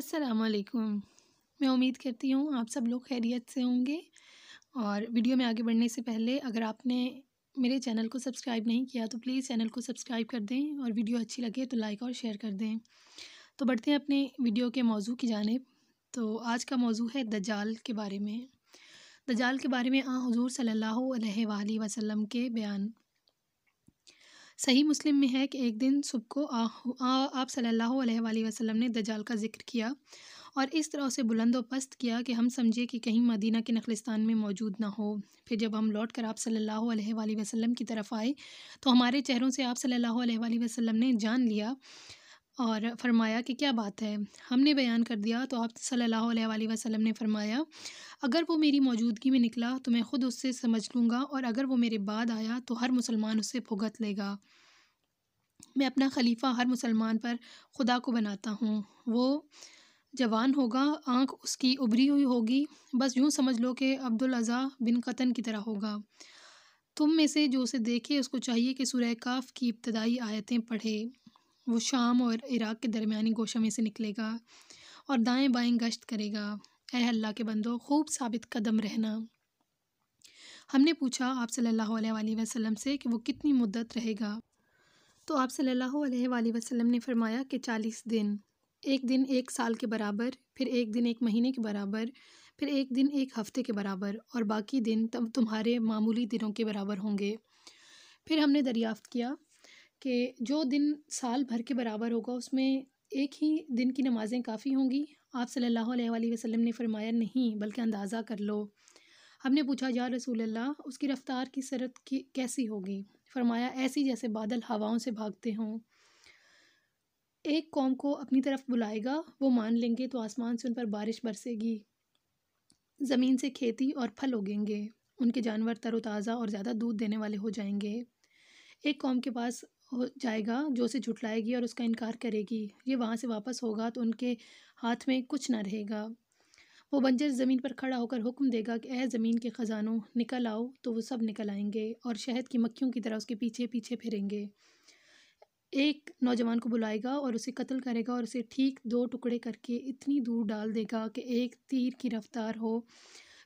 असलकुम मैं उम्मीद करती हूँ आप सब लोग खैरियत से होंगे और वीडियो में आगे बढ़ने से पहले अगर आपने मेरे चैनल को सब्सक्राइब नहीं किया तो प्लीज़ चैनल को सब्सक्राइब कर दें और वीडियो अच्छी लगे तो लाइक और शेयर कर दें तो बढ़ते हैं अपने वीडियो के मौजू की जानब तो आज का मौजू है दजाल के बारे में दजाल के बारे में आ हजूर सल्ला वसम के बयान सही मुस्लिम में है कि एक दिन सुबह को आप सल्लल्लाहु अलैहि वसल्लम ने दजाल का जिक्र किया और इस तरह उसे बुलंद पस्त किया कि हम समझे कि कहीं मदीना के नखलिस्तान में मौजूद ना हो फिर जब हम लौट कर आप सल्लल्लाहु अलैहि वसल्लम की तरफ आए तो हमारे चेहरों से आप सल्लल्लाहु अलैहि वसल्लम ने जान लिया और फरमाया कि क्या बात है हमने बयान कर दिया तो आप सल्लल्लाहु अलैहि वसल्लम ने फरमाया अगर वो मेरी मौजूदगी में निकला तो मैं ख़ुद उससे समझ लूँगा और अगर वो मेरे बाद आया तो हर मुसलमान उससे भुगत लेगा मैं अपना खलीफा हर मुसलमान पर खुदा को बनाता हूँ वो जवान होगा आंख उसकी उभरी हुई होगी बस यूँ समझ लो कि अब्दुल अज़ा बिन कतन की तरह होगा तुम में से जो उसे देखे उसको चाहिए कि सुरह काफ की इब्तदाई आयतें पढ़े वो शाम और इराक़ के दरमियानी गोशा में से निकलेगा और दाएं बाएं गश्त करेगा ए अल्लाह के बंदो खूब साबित कदम रहना हमने पूछा आप सल्लल्लाहु अलैहि वसल्लम से कि वो कितनी मुद्दत रहेगा तो आप सल्लल्लाहु अलैहि वसल्लम ने फरमाया कि चालीस दिन एक दिन एक साल के बराबर फिर एक दिन एक महीने के बराबर फिर एक दिन एक हफ्ते के बराबर और बाकी दिन तब तुम्हारे मामूली दिनों के बराबर होंगे फिर हमने दरियाफ़्त किया कि जो दिन साल भर के बराबर होगा उसमें एक ही दिन की नमाज़ें काफ़ी होंगी आप सल्लल्लाहु अलैहि वसल्लम ने फरमाया नहीं बल्कि अंदाज़ा कर लो हमने पूछा यार रसूल अल्लाह उसकी रफ़्तार की सरत की कैसी होगी फरमाया ऐसी जैसे बादल हवाओं से भागते हों एक कौम को अपनी तरफ बुलाएगा वो मान लेंगे तो आसमान से उन पर बारिश बरसेगी ज़मीन से खेती और फल उगेंगे उनके जानवर तरोताज़ा और ज़्यादा दूध देने वाले हो जाएंगे एक कौम के पास हो जाएगा जो उसे झुटलाएगी और उसका इनकार करेगी ये वहाँ से वापस होगा तो उनके हाथ में कुछ ना रहेगा वो बंजर ज़मीन पर खड़ा होकर हुक्म देगा कि अह ज़मीन के ख़जानों निकल आओ तो वो सब निकल आएंगे और शहद की मक्खियों की तरह उसके पीछे पीछे फिरेंगे एक नौजवान को बुलाएगा और उसे कत्ल करेगा और उसे ठीक दो टुकड़े करके इतनी दूर डाल देगा कि एक तीर की रफ़्तार हो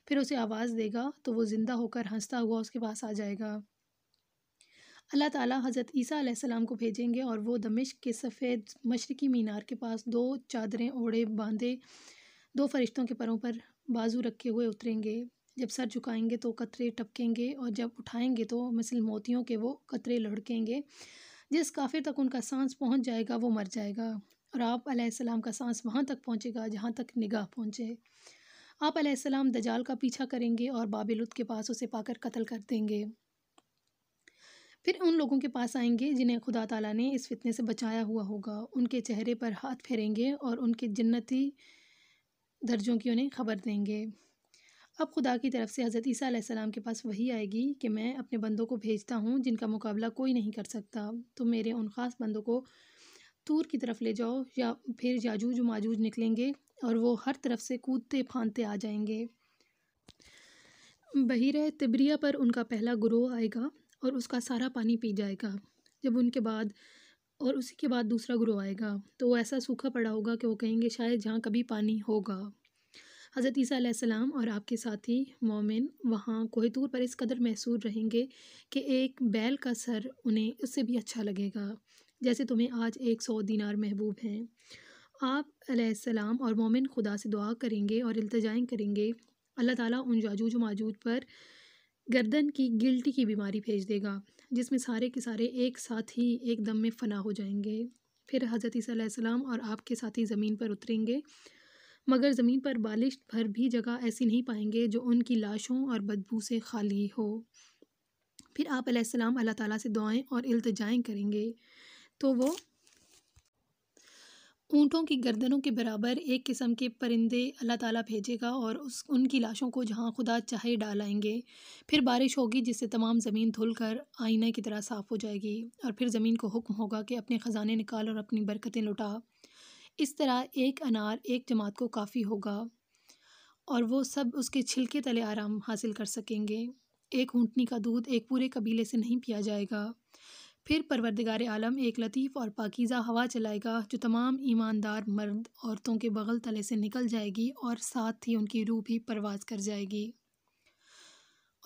फिर उसे आवाज़ देगा तो वो ज़िंदा होकर हंसता हुआ उसके पास आ जाएगा अल्लाह ताला हज़रत ईसा आसमाम को भेजेंगे और वो दमिश्क के सफ़ेद मशरकी मीनार के पास दो चादरें ओढ़े बांधे दो फरिश्तों के परों पर बाजू रखे हुए उतरेंगे जब सर झुकाएंगे तो कतरे टपकेंगे और जब उठाएंगे तो मिसल मोतियों के वो कतरे लड़केंगे जिस काफिर तक उनका सांस पहुंच जाएगा वो मर जाएगा और आप आसमाम का सांस वहाँ तक पहुँचेगा जहाँ तक निगाह पहुँचे आप दजाल का पीछा करेंगे और बाबिलुत के पास उसे पाकर कत्ल कर देंगे फिर उन लोगों के पास आएंगे जिन्हें खुदा ताला ने इस फितने से बचाया हुआ होगा उनके चेहरे पर हाथ फेरेंगे और उनके जन्नती दर्जों की उन्हें खबर देंगे अब खुदा की तरफ से हज़रत ईसा सलाम के पास वही आएगी कि मैं अपने बंदों को भेजता हूँ जिनका मुकाबला कोई नहीं कर सकता तो मेरे उन ख़ास बंदों को तूर की तरफ ले जाओ या फिर जाजूज माजूज निकलेंगे और वो हर तरफ से कूदते फांदते आ जाएंगे बहिर तिबरिया पर उनका पहला गुरोह आएगा और उसका सारा पानी पी जाएगा जब उनके बाद और उसी के बाद दूसरा गुरु आएगा तो वो ऐसा सूखा पड़ा होगा कि वो कहेंगे शायद जहाँ कभी पानी होगा हज़रत ईसा और आपके साथी मोमिन वहाँ कोहतूर पर इस कदर महसूर रहेंगे कि एक बैल का सर उन्हें उससे भी अच्छा लगेगा जैसे तुम्हें आज एक सौ दिनार महबूब हैं आप सलाम और मोमिन खुदा से दुआ करेंगे और इल्तजाएँ करेंगे अल्लाह ताला उन जाजूज माजूद पर गर्दन की गिल्टी की बीमारी भेज देगा जिसमें सारे के सारे एक साथ ही एक दम में फ़ना हो जाएंगे फिर हज़रत सलाम और आपके साथ ही ज़मीन पर उतरेंगे मगर ज़मीन पर बालिश भर भी जगह ऐसी नहीं पाएंगे जो उनकी लाशों और बदबू से खाली हो फिर आप अल्लाह ताला से दुआएं और अल्तजाएँ करेंगे तो वो ऊँटों की गर्दनों के बराबर एक किस्म के परिंदे अल्लाह ताला भेजेगा और उस उनकी लाशों को जहाँ खुदा चाहे डालाएंगे फिर बारिश होगी जिससे तमाम ज़मीन धुल कर आईने की तरह साफ़ हो जाएगी और फिर ज़मीन को हुक्म होगा कि अपने ख़जाने निकाल और अपनी बरकतें लुटा इस तरह एक अनार एक जमात को काफ़ी होगा और वो सब उसके छिलके तले आराम हासिल कर सकेंगे एक ऊँटनी का दूध एक पूरे कबीले से नहीं पिया जाएगा फिर परवरदिगार आलम एक लतीफ़ और पाकिज़ा हवा चलाएगा जो तमाम ईमानदार मर्द औरतों के बगल तले से निकल जाएगी और साथ ही उनकी रूह भी परवाज कर जाएगी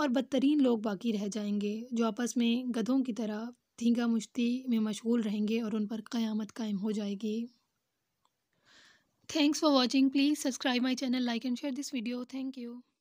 और बदतरीन लोग बाकी रह जाएंगे जो आपस में गधों की तरह धींगा मुश्ती में मशगूल रहेंगे और उन पर क़यामत कायम हो जाएगी thanks for watching please subscribe my channel like and share this video thank you